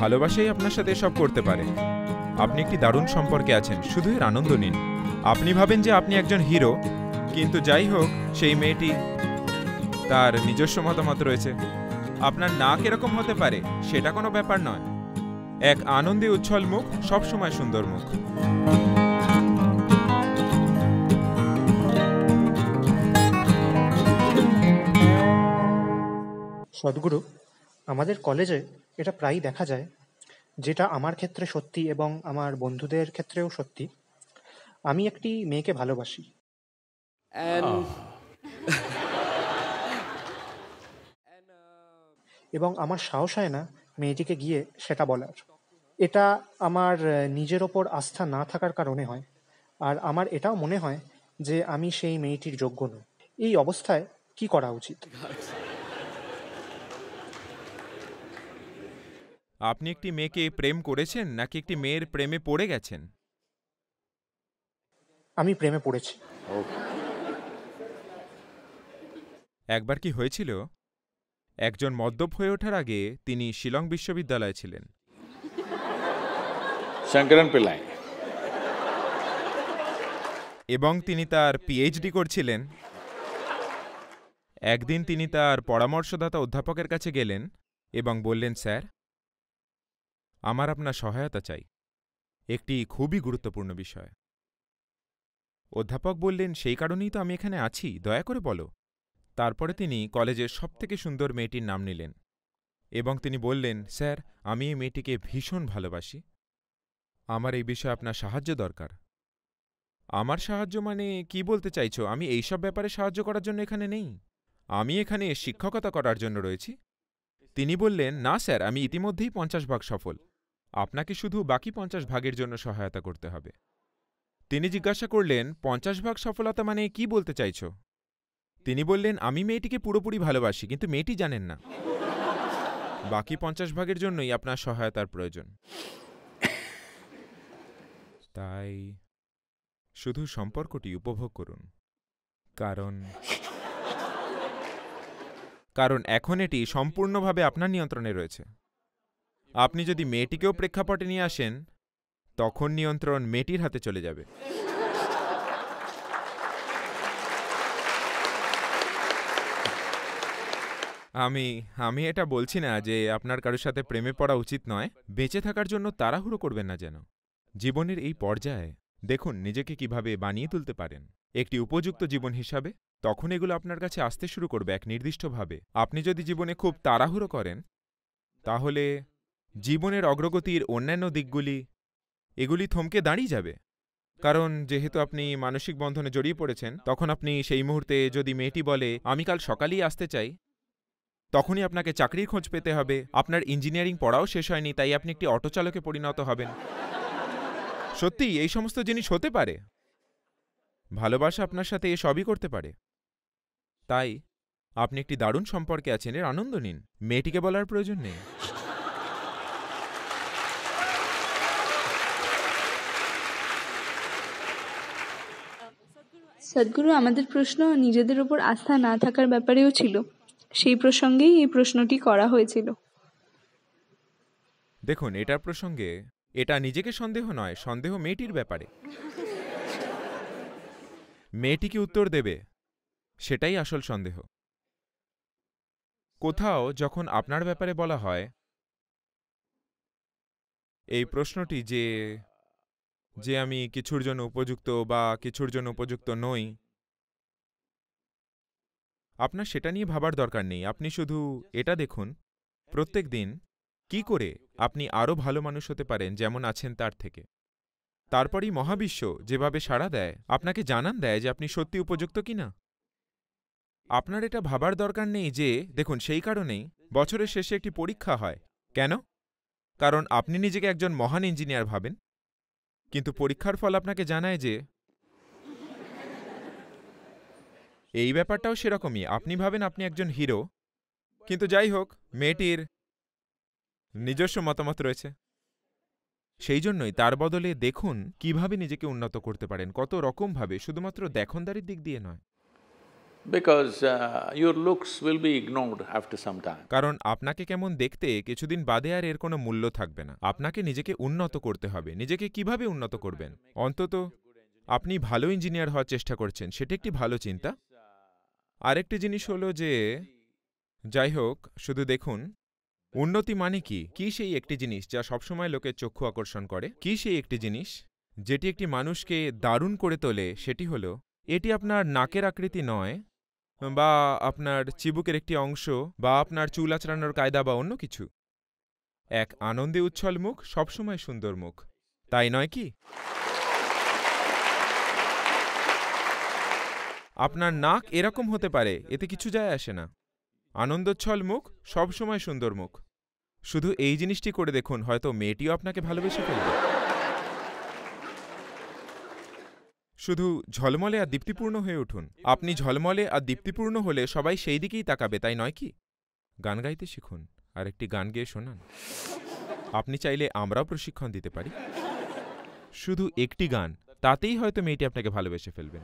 ভালোবাসাই আপনার সাথে সব করতে পারে আপনি একটি দারুণ সম্পর্কে আছেন শুধু এর আনন্দ নিন আপনি ভাবেন যে আপনি একজন হিরো কিন্তু যাই হোক সেই মেয়েটি তার নিজস্ব মতামত রয়েছে আপনার না কিরকম হতে পারে সেটা কোনো ব্যাপার নয় এক আনন্দে উচ্ছল মুখ সবসময় সুন্দর মুখ সদ্গুরু আমাদের কলেজে এটা প্রায়ই দেখা যায় যেটা আমার ক্ষেত্রে সত্যি এবং আমার বন্ধুদের ক্ষেত্রেও সত্যি আমি একটি মেয়েকে ভালোবাসি এবং আমার সাহস হয় না মেয়েটিকে গিয়ে সেটা বলার এটা আমার নিজের ওপর আস্থা না থাকার কারণে হয় আর আমার এটাও মনে হয় যে আমি সেই মেয়েটির যোগ্য নই এই অবস্থায় কি করা উচিত আপনি একটি মেয়েকে প্রেম করেছেন নাকি একটি মেয়ের প্রেমে পড়ে গেছেন আমি প্রেমে পড়েছি একবার কি হয়েছিল একজন মদ্যপ হয়ে ওঠার আগে তিনি শিলং বিশ্ববিদ্যালয়ে ছিলেন এবং তিনি তার পিএইচডি করছিলেন একদিন তিনি তার পরামর্শদাতা অধ্যাপকের কাছে গেলেন এবং বললেন স্যার আমার আপনার সহায়তা চাই একটি খুবই গুরুত্বপূর্ণ বিষয় অধ্যাপক বললেন সেই কারণেই তো আমি এখানে আছি দয়া করে বলো তারপরে তিনি কলেজের সবথেকে সুন্দর মেয়েটির নাম নিলেন এবং তিনি বললেন স্যার আমি এই মেয়েটিকে ভীষণ ভালোবাসি আমার এই বিষয়ে আপনার সাহায্য দরকার আমার সাহায্য মানে কি বলতে চাইছো আমি এইসব ব্যাপারে সাহায্য করার জন্য এখানে নেই আমি এখানে শিক্ষকতা করার জন্য রয়েছি তিনি বললেন না স্যার আমি ইতিমধ্যেই পঞ্চাশ ভাগ সফল আপনাকে শুধু বাকি পঞ্চাশ ভাগের জন্য সহায়তা করতে হবে তিনি জিজ্ঞাসা করলেন পঞ্চাশ ভাগ সফলতা মানে কি বলতে চাইছ তিনি বললেন আমি মেয়েটিকে পুরোপুরি ভালোবাসি কিন্তু মেয়েটি জানেন না বাকি পঞ্চাশ ভাগের জন্যই আপনার সহায়তার প্রয়োজন তাই শুধু সম্পর্কটি উপভোগ করুন কারণ কারণ এখন এটি সম্পূর্ণভাবে আপনার নিয়ন্ত্রণে রয়েছে আপনি যদি মেয়েটিকেও প্রেক্ষাপটে নিয়ে আসেন তখন নিয়ন্ত্রণ মেয়েটির হাতে চলে যাবে আমি আমি এটা বলছি না যে আপনার কারোর সাথে প্রেমে পড়া উচিত নয় বেঁচে থাকার জন্য তাড়াহুড়ো করবেন না যেন জীবনের এই পর্যায়ে দেখুন নিজেকে কিভাবে বানিয়ে তুলতে পারেন একটি উপযুক্ত জীবন হিসাবে তখন এগুলো আপনার কাছে আসতে শুরু করবে এক নির্দিষ্টভাবে আপনি যদি জীবনে খুব তাড়াহুড়ো করেন তাহলে জীবনের অগ্রগতির অন্যান্য দিকগুলি এগুলি থমকে দাঁড়িয়ে যাবে কারণ যেহেতু আপনি মানসিক বন্ধনে জড়িয়ে পড়েছেন তখন আপনি সেই মুহূর্তে যদি মেয়েটি বলে আমি কাল সকালেই আসতে চাই তখনই আপনাকে চাকরির খোঁজ পেতে হবে আপনার ইঞ্জিনিয়ারিং পড়াও শেষ হয়নি তাই আপনি একটি অটো চালকে পরিণত হবেন সত্যি এই সমস্ত জিনিস হতে পারে ভালোবাসা আপনার সাথে এ সবই করতে পারে তাই আপনি একটি দারুণ সম্পর্কে আছেন এর আনন্দ নিন মেয়েটিকে বলার প্রয়োজন নেই সদ্গুরু আমাদের প্রশ্ন নিজেদের ওপর আস্থা না থাকার ব্যাপারেও ছিল সেই প্রসঙ্গেই এই প্রশ্নটি করা হয়েছিল দেখুন এটার প্রসঙ্গে এটা নিজেকে সন্দেহ নয় সন্দেহ মেয়েটির ব্যাপারে মেয়েটি কি উত্তর দেবে সেটাই আসল সন্দেহ কোথাও যখন আপনার ব্যাপারে বলা হয় এই প্রশ্নটি যে যে আমি কিছুর জন্য উপযুক্ত বা কিছুর জন্য উপযুক্ত নই আপনার সেটা নিয়ে ভাবার দরকার নেই আপনি শুধু এটা দেখুন প্রত্যেক দিন কি করে আপনি আরও ভালো মানুষ হতে পারেন যেমন আছেন তার থেকে তারপরই মহাবিশ্ব যেভাবে সাড়া দেয় আপনাকে জানান দেয় যে আপনি সত্যি উপযুক্ত কিনা আপনার এটা ভাবার দরকার নেই যে দেখুন সেই কারণেই বছরের শেষে একটি পরীক্ষা হয় কেন কারণ আপনি নিজেকে একজন মহান ইঞ্জিনিয়ার ভাবেন কিন্তু পরীক্ষার ফল আপনাকে জানায় যে এই ব্যাপারটাও সেরকমই আপনি ভাবেন আপনি একজন হিরো কিন্তু যাই হোক মেয়েটির নিজস্ব মতামত রয়েছে সেই জন্যই তার বদলে দেখুন কিভাবে নিজেকে উন্নত করতে পারেন কত রকমভাবে শুধুমাত্র দেখনদারির দিক দিয়ে নয় Uh, কারণ আপনাকে কেমন দেখতে কিছুদিন বাদে আর এর কোনো মূল্য থাকবে না আপনাকে নিজেকে উন্নত করতে হবে নিজেকে কিভাবে উন্নত করবেন অন্তত আপনি ভালো ইঞ্জিনিয়ার হওয়ার চেষ্টা করছেন সেটা একটি ভালো চিন্তা আরেকটি জিনিস হলো যে যাই হোক শুধু দেখুন উন্নতি মানে কি কি সেই একটি জিনিস যা সবসময় লোকের চক্ষু আকর্ষণ করে কি সেই একটি জিনিস যেটি একটি মানুষকে দারুণ করে তোলে সেটি হলো এটি আপনার নাকের আকৃতি নয় বা আপনার চিবুকের একটি অংশ বা আপনার চুল আচড়ানোর কায়দা বা অন্য কিছু এক আনন্দে উচ্ছল মুখ সবসময় সুন্দর মুখ তাই নয় কি আপনার নাক এরকম হতে পারে এতে কিছু যায় আসে না আনন্দোচ্ছল মুখ সবসময় সুন্দর মুখ শুধু এই জিনিসটি করে দেখুন হয়তো মেয়েটিও আপনাকে ভালোবেসে ফেলবে শুধু ঝলমলে আর দীপ্তিপূর্ণ হয়ে উঠুন আপনি ঝলমলে আর দীপ্তিপূর্ণ হলে সবাই সেই দিকেই তাকাবে তাই নয় কি গান গাইতে শিখুন আর একটি গান গেয়ে শোনান আপনি চাইলে আমরাও প্রশিক্ষণ দিতে পারি শুধু একটি গান তাতেই হয়তো মেয়েটি আপনাকে ভালোবেসে ফেলবেন